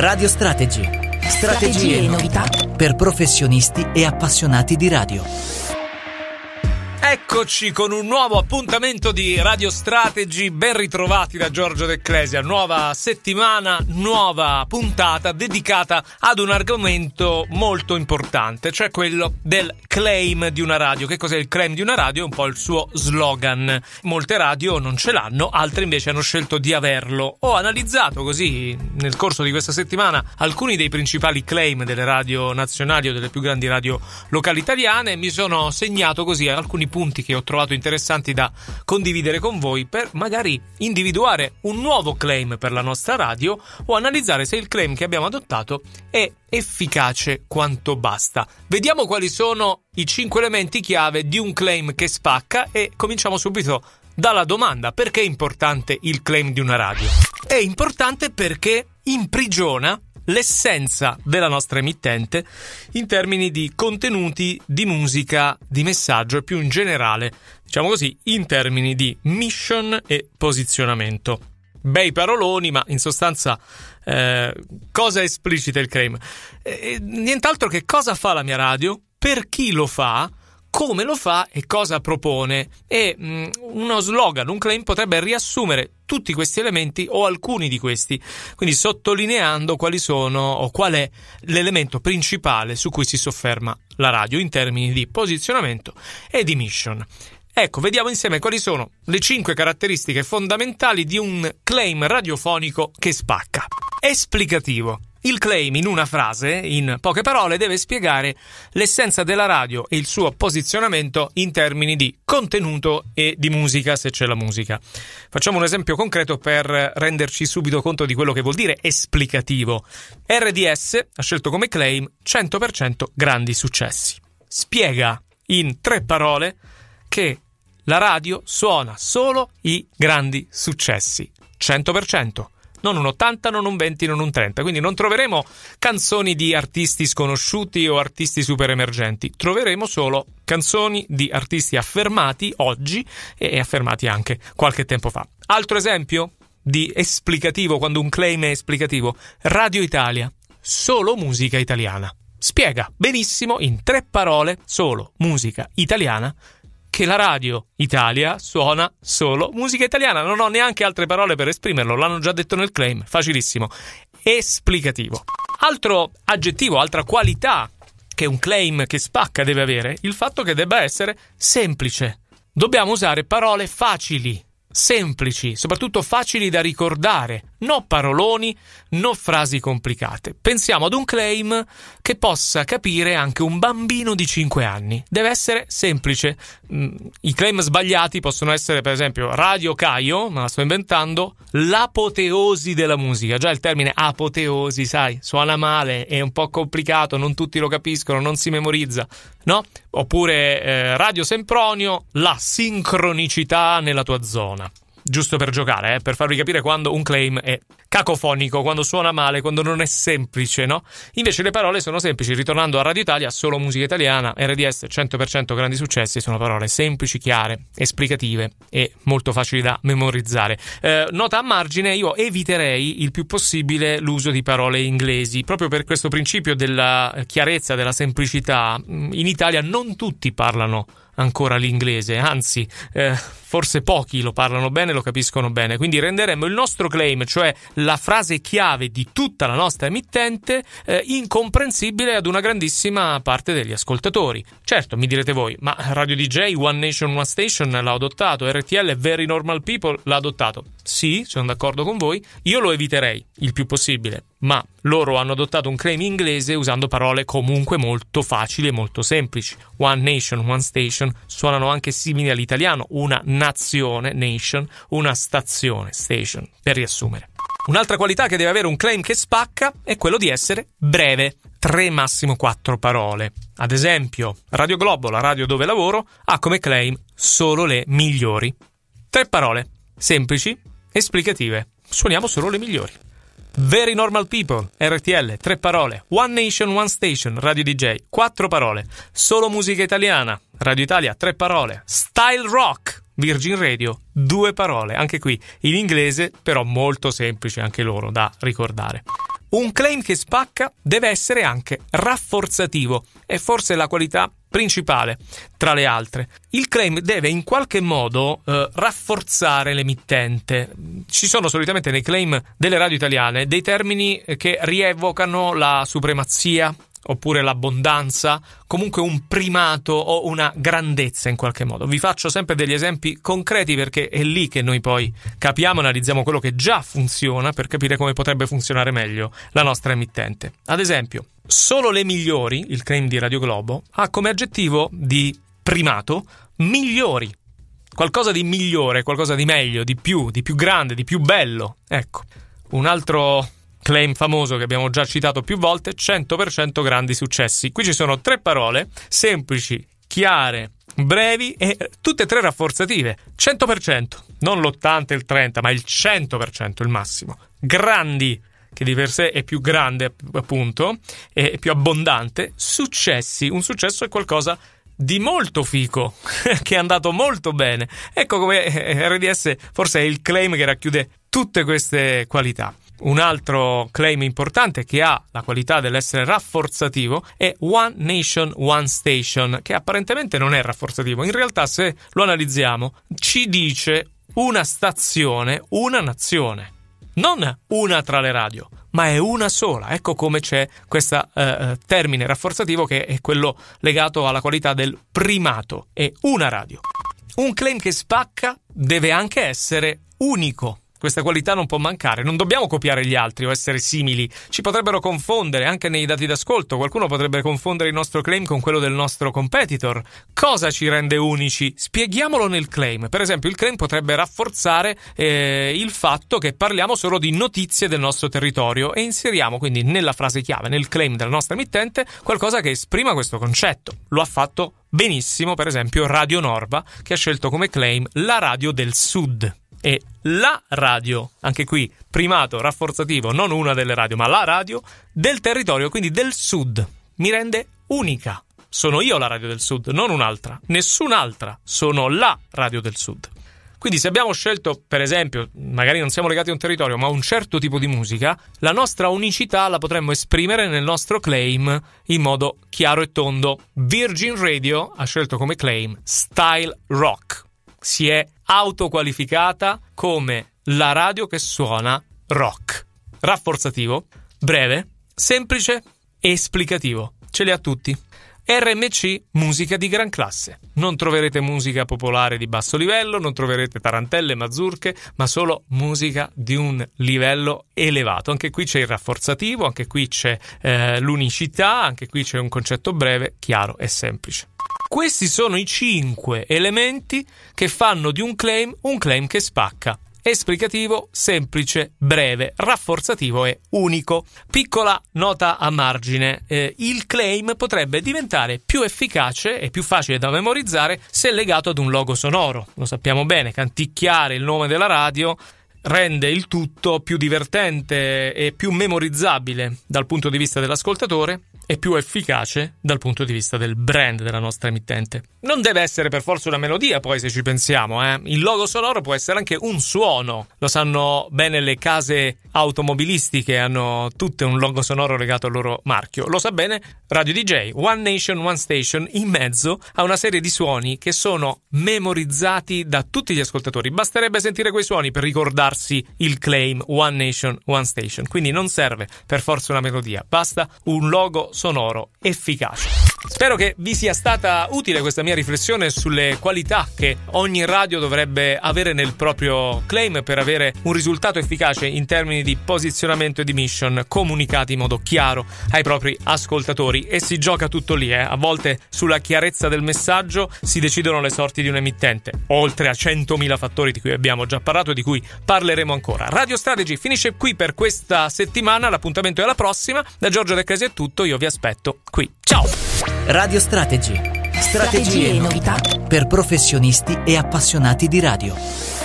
Radio Strategy. Strategie, Strategie e novità per professionisti e appassionati di radio. Eccoci con un nuovo appuntamento di Radio Strategy, ben ritrovati da Giorgio D'Ecclesia, nuova settimana, nuova puntata dedicata ad un argomento molto importante, cioè quello del claim di una radio. Che cos'è il claim di una radio? È un po' il suo slogan. Molte radio non ce l'hanno, altre invece hanno scelto di averlo. Ho analizzato così nel corso di questa settimana alcuni dei principali claim delle radio nazionali o delle più grandi radio locali italiane e mi sono segnato così alcuni punti spunti che ho trovato interessanti da condividere con voi per magari individuare un nuovo claim per la nostra radio o analizzare se il claim che abbiamo adottato è efficace quanto basta. Vediamo quali sono i 5 elementi chiave di un claim che spacca e cominciamo subito dalla domanda perché è importante il claim di una radio? È importante perché imprigiona l'essenza della nostra emittente in termini di contenuti, di musica, di messaggio e più in generale, diciamo così, in termini di mission e posizionamento. Bei paroloni, ma in sostanza eh, cosa esplicita il claim? E, eh, eh, nient'altro che cosa fa la mia radio, per chi lo fa, come lo fa e cosa propone. E mh, mm, uno slogan, un claim potrebbe riassumere tutti questi elementi o alcuni di questi, quindi sottolineando quali sono o qual è l'elemento principale su cui si sofferma la radio in termini di posizionamento e di mission. Ecco, vediamo insieme quali sono le cinque caratteristiche fondamentali di un claim radiofonico che spacca. Esplicativo. Il claim, in una frase, in poche parole, deve spiegare l'essenza della radio e il suo posizionamento in termini di contenuto e di musica, se c'è la musica. Facciamo un esempio concreto per renderci subito conto di quello che vuol dire esplicativo. RDS ha scelto come claim 100% grandi successi. Spiega in tre parole che la radio suona solo i grandi successi. 100% non un 80, non un 20, non un 30. Quindi non troveremo canzoni di artisti sconosciuti o artisti super emergenti, troveremo solo canzoni di artisti affermati oggi e affermati anche qualche tempo fa. Altro esempio di esplicativo, quando un claim è esplicativo, Radio Italia, solo musica italiana. Spiega benissimo in tre parole solo musica italiana che la radio Italia suona solo musica italiana. Non ho neanche altre parole per esprimerlo, l'hanno già detto nel claim, facilissimo. Esplicativo. Altro aggettivo, altra qualità che un claim che spacca deve avere, il fatto che debba essere semplice. Dobbiamo usare parole facili, semplici, soprattutto facili da ricordare, No paroloni, no frasi complicate. Pensiamo ad un claim che possa capire anche un bambino di 5 anni. Deve essere semplice. Mm, I claim sbagliati possono essere, per esempio, Radio Caio, ma la sto inventando, l'apoteosi della musica. Già il termine apoteosi, sai, suona male, è un po' complicato, non tutti lo capiscono, non si memorizza, no? Oppure eh, Radio Sempronio, la sincronicità nella tua zona giusto per giocare, eh, per farvi capire quando un claim è cacofonico, quando suona male, quando non è semplice, no? Invece le parole sono semplici, ritornando a Radio Italia, solo musica italiana, RDS 100% grandi successi, sono parole semplici, chiare, esplicative e molto facili da memorizzare. Eh, nota a margine, io eviterei il più possibile l'uso di parole inglesi, proprio per questo principio della chiarezza, della semplicità. In Italia non tutti parlano ancora l'inglese, anzi, eh, forse pochi lo parlano bene, lo capiscono bene. Quindi renderemo il nostro claim, cioè la frase chiave di tutta la nostra emittente, eh, incomprensibile ad una grandissima parte degli ascoltatori. Certo, mi direte voi, ma Radio DJ One Nation One Station l'ha adottato, RTL Very Normal People l'ha adottato. Sì, sono d'accordo con voi, io lo eviterei il più possibile ma loro hanno adottato un claim inglese usando parole comunque molto facili e molto semplici. One nation, one station suonano anche simili all'italiano, una nazione, nation, una stazione, station, per riassumere. Un'altra qualità che deve avere un claim che spacca è quello di essere breve, tre massimo quattro parole. Ad esempio, Radio Globo, la radio dove lavoro, ha come claim solo le migliori. Tre parole, semplici, esplicative. Suoniamo solo le migliori. Very Normal People, RTL, tre parole. One Nation, One Station, Radio DJ, quattro parole. Solo musica italiana, Radio Italia, tre parole. Style Rock. Virgin Radio, due parole, anche qui in inglese, però molto semplici anche loro da ricordare. Un claim che spacca deve essere anche rafforzativo, è forse la qualità principale tra le altre. Il claim deve in qualche modo eh, rafforzare l'emittente. Ci sono solitamente nei claim delle radio italiane dei termini che rievocano la supremazia oppure l'abbondanza, comunque un primato o una grandezza in qualche modo. Vi faccio sempre degli esempi concreti perché è lì che noi poi capiamo, analizziamo quello che già funziona per capire come potrebbe funzionare meglio la nostra emittente. Ad esempio, solo le migliori, il claim di Radio Globo, ha come aggettivo di primato migliori. Qualcosa di migliore, qualcosa di meglio, di più, di più grande, di più bello. Ecco, un altro claim famoso che abbiamo già citato più volte, 100% grandi successi. Qui ci sono tre parole semplici, chiare, brevi e tutte e tre rafforzative. 100%, non l'80 il 30, ma il 100% il massimo. Grandi, che di per sé è più grande appunto, e più abbondante. Successi, un successo è qualcosa di molto fico, che è andato molto bene. Ecco come RDS forse è il claim che racchiude tutte queste qualità. Un altro claim importante che ha la qualità dell'essere rafforzativo è One Nation, One Station, che apparentemente non è rafforzativo. In realtà, se lo analizziamo, ci dice una stazione, una nazione. Non una tra le radio, ma è una sola. Ecco come c'è questo eh, eh, termine rafforzativo che è quello legato alla qualità del primato. È una radio. Un claim che spacca deve anche essere unico. Questa qualità non può mancare. Non dobbiamo copiare gli altri o essere simili. Ci potrebbero confondere anche nei dati d'ascolto. Qualcuno potrebbe confondere il nostro claim con quello del nostro competitor. Cosa ci rende unici? Spieghiamolo nel claim. Per esempio, il claim potrebbe rafforzare eh, il fatto che parliamo solo di notizie del nostro territorio e inseriamo quindi nella frase chiave, nel claim della nostra emittente, qualcosa che esprima questo concetto. Lo ha fatto benissimo, per esempio, Radio Norva, che ha scelto come claim la radio del Sud e la radio, anche qui primato rafforzativo, non una delle radio, ma la radio del territorio, quindi del sud, mi rende unica. Sono io la radio del sud, non un'altra, nessun'altra, sono la radio del sud. Quindi se abbiamo scelto, per esempio, magari non siamo legati a un territorio, ma a un certo tipo di musica, la nostra unicità la potremmo esprimere nel nostro claim in modo chiaro e tondo. Virgin Radio ha scelto come claim Style Rock si è autoqualificata come la radio che suona rock. Rafforzativo, breve, semplice e esplicativo. Ce li ha tutti. RMC Musica di gran classe. Non troverete musica popolare di basso livello, non troverete tarantelle, mazurche, ma solo musica di un livello elevato. Anche qui c'è il rafforzativo, anche qui c'è eh, l'unicità, anche qui c'è un concetto breve, chiaro e semplice. Questi sono i 5 elementi che fanno di un claim un claim che spacca esplicativo, semplice, breve, rafforzativo e unico. Piccola nota a margine, eh, il claim potrebbe diventare più efficace e più facile da memorizzare se legato ad un logo sonoro. Lo sappiamo bene, canticchiare il nome della radio rende il tutto più divertente e più memorizzabile dal punto di vista dell'ascoltatore e più efficace dal punto di vista del brand della nostra emittente. Non deve essere per forza una melodia, poi se ci pensiamo, eh? il logo sonoro può essere anche un suono. Lo sanno bene le case automobilistiche, hanno tutte un logo sonoro legato al loro marchio. Lo sa bene Radio DJ, One Nation One Station, in mezzo a una serie di suoni che sono memorizzati da tutti gli ascoltatori. Basterebbe sentire quei suoni per ricordarsi il claim One Nation One Station. Quindi non serve per forza una melodia, basta un logo sonoro sonoro efficace. Spero che vi sia stata utile questa mia riflessione sulle qualità che ogni radio dovrebbe avere nel proprio claim per avere un risultato efficace in termini di posizionamento e di mission comunicati in modo chiaro ai propri ascoltatori e si gioca tutto lì, eh? a volte sulla chiarezza del messaggio si decidono le sorti di un emittente, oltre a 100.000 fattori di cui abbiamo già parlato e di cui parleremo ancora. Radio Strategy finisce qui per questa settimana, l'appuntamento è alla prossima, da Giorgio De Cresi è tutto, io vi aspetto qui. Ciao! Radio Strategy. Strategie, Strategie e novità per professionisti e appassionati di radio.